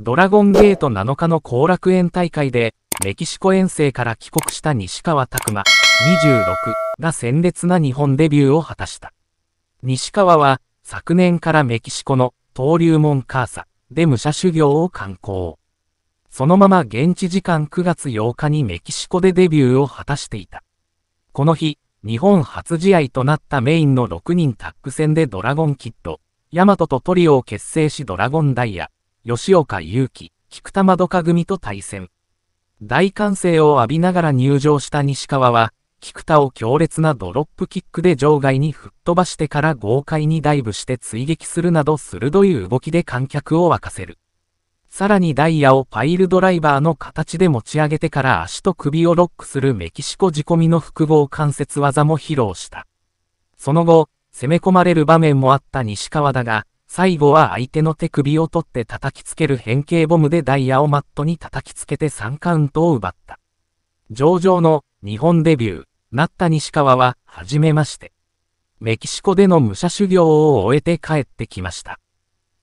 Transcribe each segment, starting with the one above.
ドラゴンゲート7日の後楽園大会で、メキシコ遠征から帰国した西川拓馬26が鮮烈な日本デビューを果たした。西川は昨年からメキシコの登竜門カーサで武者修行を観光。そのまま現地時間9月8日にメキシコでデビューを果たしていた。この日、日本初試合となったメインの6人タッグ戦でドラゴンキッド、ヤマトとトリオを結成しドラゴンダイヤ、吉岡祐希、菊田まどか組と対戦。大歓声を浴びながら入場した西川は、菊田を強烈なドロップキックで場外に吹っ飛ばしてから豪快にダイブして追撃するなど鋭い動きで観客を沸かせる。さらにダイヤをパイルドライバーの形で持ち上げてから足と首をロックするメキシコ仕込みの複合関節技も披露した。その後、攻め込まれる場面もあった西川だが、最後は相手の手首を取って叩きつける変形ボムでダイヤをマットに叩きつけて3カウントを奪った。上場の日本デビュー、なった西川は、はじめまして。メキシコでの武者修行を終えて帰ってきました。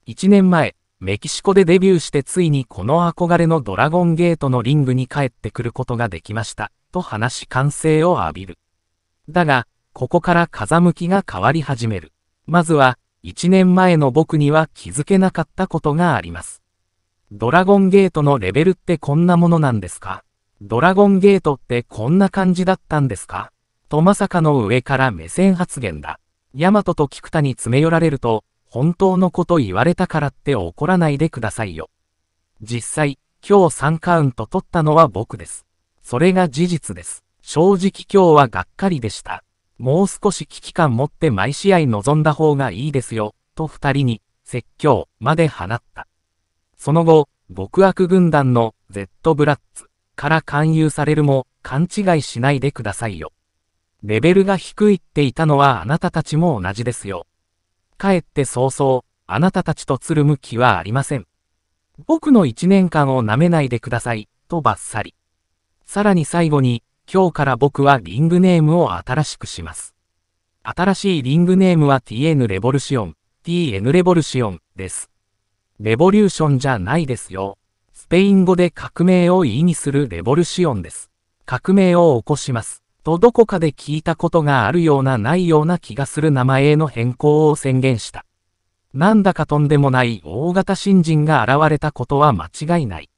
1年前、メキシコでデビューしてついにこの憧れのドラゴンゲートのリングに帰ってくることができました、と話し歓声を浴びる。だが、ここから風向きが変わり始める。まずは、1年前の僕には気づけなかったことがあります。ドラゴンゲートのレベルってこんなものなんですかドラゴンゲートってこんな感じだったんですかとまさかの上から目線発言だ。ヤマトと菊田に詰め寄られると、本当のこと言われたからって怒らないでくださいよ。実際、今日3カウント取ったのは僕です。それが事実です。正直今日はがっかりでした。もう少し危機感持って毎試合臨んだ方がいいですよ、と二人に、説教まで放った。その後、極悪軍団の Z ブラッツから勧誘されるも、勘違いしないでくださいよ。レベルが低いっていたのはあなたたちも同じですよ。かえって早々、あなたたちとつるむ気はありません。僕の一年間を舐めないでください、とばっさり。さらに最後に、今日から僕はリングネームを新しくします。新しいリングネームは TN レボルシオン、TN レボルシオンです。レボリューションじゃないですよ。スペイン語で革命を意味するレボルシオンです。革命を起こします。とどこかで聞いたことがあるようなないような気がする名前への変更を宣言した。なんだかとんでもない大型新人が現れたことは間違いない。